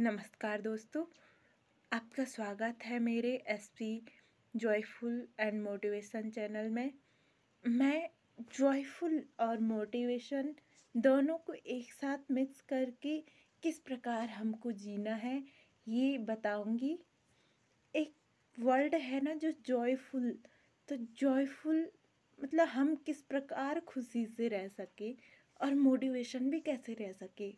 नमस्कार दोस्तों आपका स्वागत है मेरे S P joyful and motivation channel में मैं जॉयफुल और मोटिवेशन दोनों को एक साथ मिक्स करके किस प्रकार हमको जीना है ये बताऊंगी एक वर्ड है ना जो जॉयफुल तो जॉयफुल मतलब हम किस प्रकार खुशी से रह सकें और मोटिवेशन भी कैसे रह सके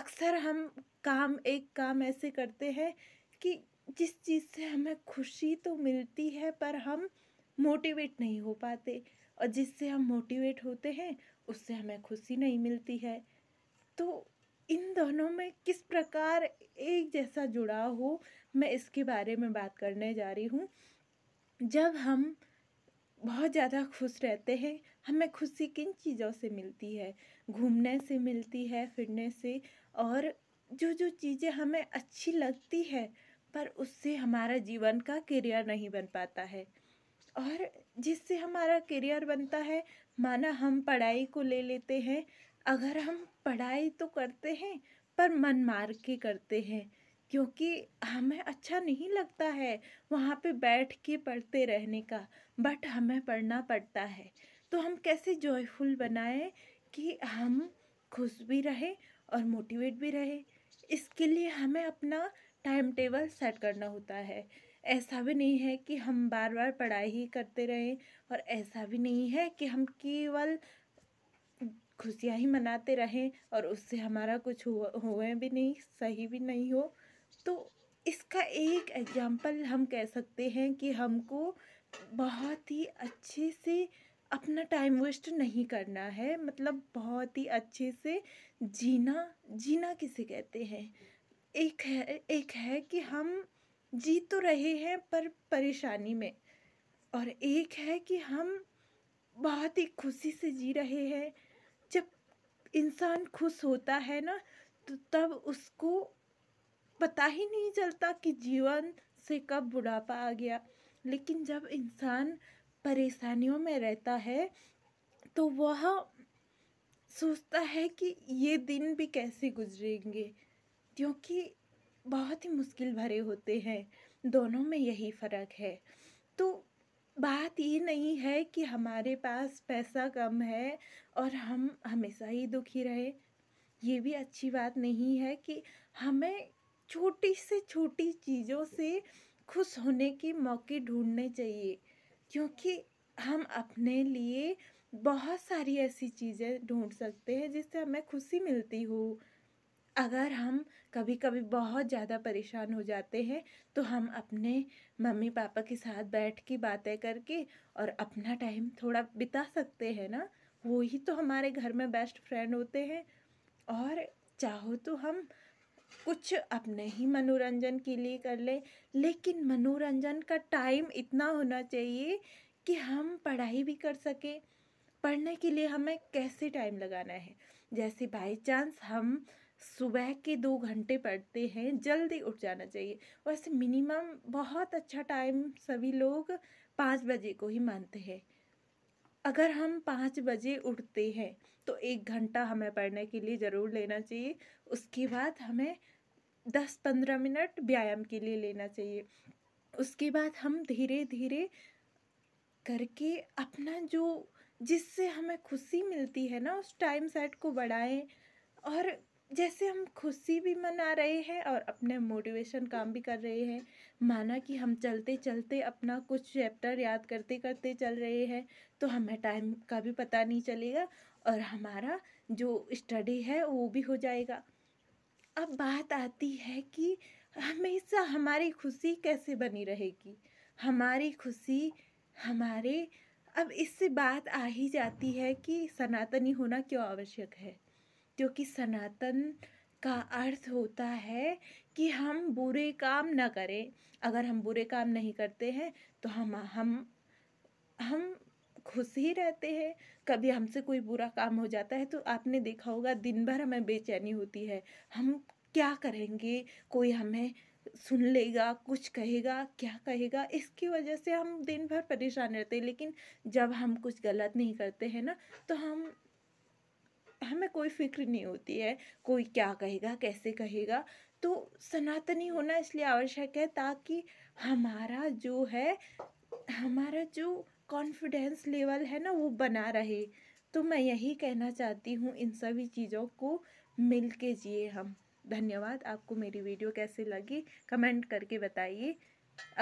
अक्सर हम काम एक काम ऐसे करते हैं कि जिस चीज़ से हमें खुशी तो मिलती है पर हम मोटिवेट नहीं हो पाते और जिससे हम मोटिवेट होते हैं उससे हमें खुशी नहीं मिलती है तो इन दोनों में किस प्रकार एक जैसा जुड़ाव हो मैं इसके बारे में बात करने जा रही हूँ जब हम बहुत ज़्यादा खुश रहते हैं हमें खुशी किन चीज़ों से मिलती है घूमने से मिलती है फिरने से और जो जो चीज़ें हमें अच्छी लगती है पर उससे हमारा जीवन का करियर नहीं बन पाता है और जिससे हमारा करियर बनता है माना हम पढ़ाई को ले लेते हैं अगर हम पढ़ाई तो करते हैं पर मन मार के करते हैं क्योंकि हमें अच्छा नहीं लगता है वहाँ पे बैठ के पढ़ते रहने का बट हमें पढ़ना पड़ता है तो हम कैसे जॉयफुल बनाएं कि हम खुश भी रहें और मोटिवेट भी रहें इसके लिए हमें अपना टाइम टेबल सेट करना होता है ऐसा भी नहीं है कि हम बार बार पढ़ाई ही करते रहें और ऐसा भी नहीं है कि हम केवल खुशियाँ ही मनाते रहें और उससे हमारा कुछ हुआ हुए भी नहीं सही भी नहीं हो तो इसका एक एग्जाम्पल हम कह सकते हैं कि हमको बहुत ही अच्छे से अपना टाइम वेस्ट नहीं करना है मतलब बहुत ही अच्छे से जीना जीना किसे कहते हैं एक है एक है कि हम जी तो रहे हैं पर परेशानी में और एक है कि हम बहुत ही खुशी से जी रहे हैं जब इंसान खुश होता है ना तो तब उसको पता ही नहीं चलता कि जीवन से कब बुढ़ापा आ गया लेकिन जब इंसान परेशानियों में रहता है तो वह सोचता है कि ये दिन भी कैसे गुजरेंगे क्योंकि बहुत ही मुश्किल भरे होते हैं दोनों में यही फ़र्क है तो बात ये नहीं है कि हमारे पास पैसा कम है और हम हमेशा ही दुखी रहे ये भी अच्छी बात नहीं है कि हमें छोटी से छोटी चीज़ों से खुश होने के मौके ढूंढने चाहिए क्योंकि हम अपने लिए बहुत सारी ऐसी चीज़ें ढूंढ सकते हैं जिससे हमें खुशी मिलती हो अगर हम कभी कभी बहुत ज़्यादा परेशान हो जाते हैं तो हम अपने मम्मी पापा के साथ बैठ के बातें करके और अपना टाइम थोड़ा बिता सकते हैं ना वो ही तो हमारे घर में बेस्ट फ्रेंड होते हैं और चाहो तो हम कुछ अपने ही मनोरंजन के लिए कर ले लेकिन मनोरंजन का टाइम इतना होना चाहिए कि हम पढ़ाई भी कर सकें पढ़ने के लिए हमें कैसे टाइम लगाना है जैसे बाई चांस हम सुबह के दो घंटे पढ़ते हैं जल्दी उठ जाना चाहिए वैसे मिनिमम बहुत अच्छा टाइम सभी लोग पाँच बजे को ही मानते हैं अगर हम पाँच बजे उठते हैं तो एक घंटा हमें पढ़ने के लिए ज़रूर लेना चाहिए उसके बाद हमें दस पंद्रह मिनट व्यायाम के लिए लेना चाहिए उसके बाद हम धीरे धीरे करके अपना जो जिससे हमें खुशी मिलती है ना उस टाइम सेट को बढ़ाएं और जैसे हम खुशी भी मना रहे हैं और अपने मोटिवेशन काम भी कर रहे हैं माना कि हम चलते चलते अपना कुछ चैप्टर याद करते करते चल रहे हैं तो हमें टाइम का भी पता नहीं चलेगा और हमारा जो स्टडी है वो भी हो जाएगा अब बात आती है कि हमेशा हमारी खुशी कैसे बनी रहेगी हमारी खुशी हमारे अब इससे बात आ ही जाती है कि सनातनी होना क्यों आवश्यक है क्योंकि सनातन का अर्थ होता है कि हम बुरे काम ना करें अगर हम बुरे काम नहीं करते हैं तो हम हम हम खुश ही रहते हैं कभी हमसे कोई बुरा काम हो जाता है तो आपने देखा होगा दिन भर हमें बेचैनी होती है हम क्या करेंगे कोई हमें सुन लेगा कुछ कहेगा क्या कहेगा इसकी वजह से हम दिन भर परेशान रहते हैं लेकिन जब हम कुछ गलत नहीं करते हैं ना तो हम हमें कोई फिक्र नहीं होती है कोई क्या कहेगा कैसे कहेगा तो सनातनी होना इसलिए आवश्यक है ताकि हमारा जो है हमारा जो कॉन्फिडेंस लेवल है ना वो बना रहे तो मैं यही कहना चाहती हूँ इन सभी चीज़ों को मिल के जिए हम धन्यवाद आपको मेरी वीडियो कैसे लगी कमेंट करके बताइए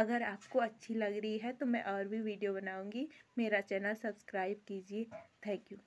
अगर आपको अच्छी लग रही है तो मैं और भी वीडियो बनाऊंगी मेरा चैनल सब्सक्राइब कीजिए थैंक यू